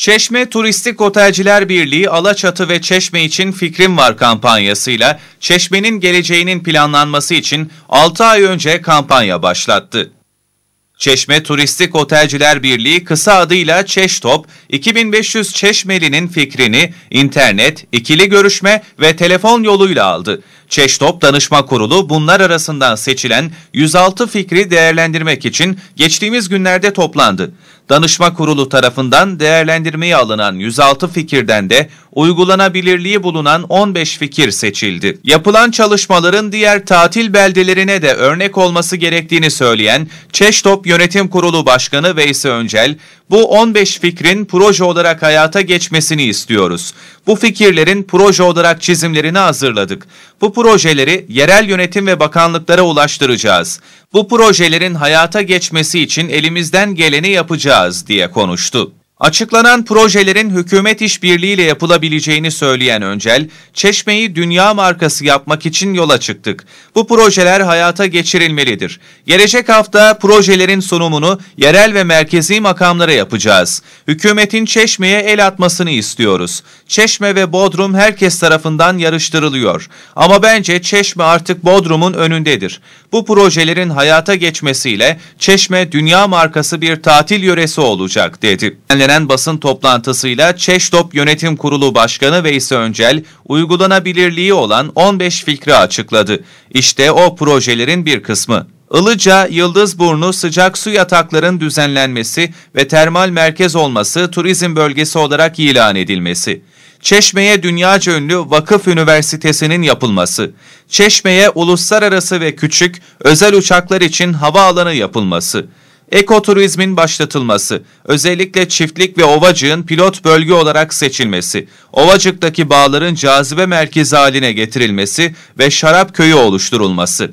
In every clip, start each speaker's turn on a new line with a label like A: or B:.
A: Çeşme Turistik Otelciler Birliği Alaçatı ve Çeşme için Fikrim Var kampanyasıyla Çeşme'nin geleceğinin planlanması için 6 ay önce kampanya başlattı. Çeşme Turistik Otelciler Birliği kısa adıyla Çeştop, 2500 Çeşmeli'nin fikrini internet, ikili görüşme ve telefon yoluyla aldı. Çeştop Danışma Kurulu bunlar arasından seçilen 106 fikri değerlendirmek için geçtiğimiz günlerde toplandı. Danışma Kurulu tarafından değerlendirmeye alınan 106 fikirden de uygulanabilirliği bulunan 15 fikir seçildi. Yapılan çalışmaların diğer tatil beldelerine de örnek olması gerektiğini söyleyen Çeştop Yönetim Kurulu Başkanı Veysi Öncel, bu 15 fikrin proje olarak hayata geçmesini istiyoruz. Bu fikirlerin proje olarak çizimlerini hazırladık. Bu projeleri yerel yönetim ve bakanlıklara ulaştıracağız. Bu projelerin hayata geçmesi için elimizden geleni yapacağız diye konuştu. Açıklanan projelerin hükümet işbirliğiyle yapılabileceğini söyleyen Öncel, Çeşme'yi dünya markası yapmak için yola çıktık. Bu projeler hayata geçirilmelidir. Gelecek hafta projelerin sunumunu yerel ve merkezi makamlara yapacağız. Hükümetin Çeşme'ye el atmasını istiyoruz. Çeşme ve Bodrum herkes tarafından yarıştırılıyor. Ama bence Çeşme artık Bodrum'un önündedir. Bu projelerin hayata geçmesiyle Çeşme dünya markası bir tatil yöresi olacak dedi düzenlenen basın toplantısıyla Çeştop Yönetim Kurulu Başkanı Veysi Öncel, uygulanabilirliği olan 15 fikri açıkladı. İşte o projelerin bir kısmı. Ilıca, Yıldızburnu sıcak su yatakların düzenlenmesi ve termal merkez olması turizm bölgesi olarak ilan edilmesi. Çeşme'ye dünyaca ünlü vakıf üniversitesinin yapılması. Çeşme'ye uluslararası ve küçük özel uçaklar için havaalanı yapılması. Ekoturizmin başlatılması, özellikle çiftlik ve ovacığın pilot bölge olarak seçilmesi, ovacıktaki bağların cazibe merkezi haline getirilmesi ve şarap köyü oluşturulması.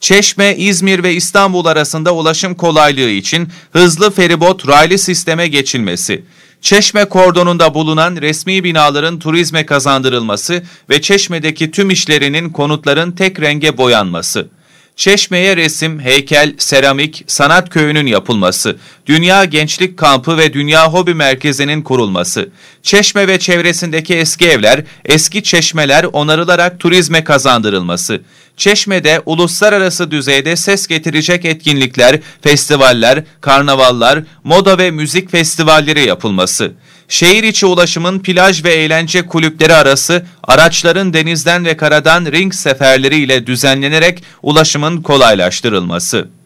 A: Çeşme, İzmir ve İstanbul arasında ulaşım kolaylığı için hızlı feribot raylı sisteme geçilmesi, Çeşme kordonunda bulunan resmi binaların turizme kazandırılması ve Çeşme'deki tüm işlerinin konutların tek renge boyanması. Çeşme'ye resim, heykel, seramik, sanat köyünün yapılması, Dünya Gençlik Kampı ve Dünya Hobi Merkezi'nin kurulması, Çeşme ve çevresindeki eski evler, eski çeşmeler onarılarak turizme kazandırılması, Çeşme'de uluslararası düzeyde ses getirecek etkinlikler, festivaller, karnavallar, moda ve müzik festivalleri yapılması. Şehir içi ulaşımın plaj ve eğlence kulüpleri arası araçların denizden ve karadan ring seferleriyle düzenlenerek ulaşımın kolaylaştırılması.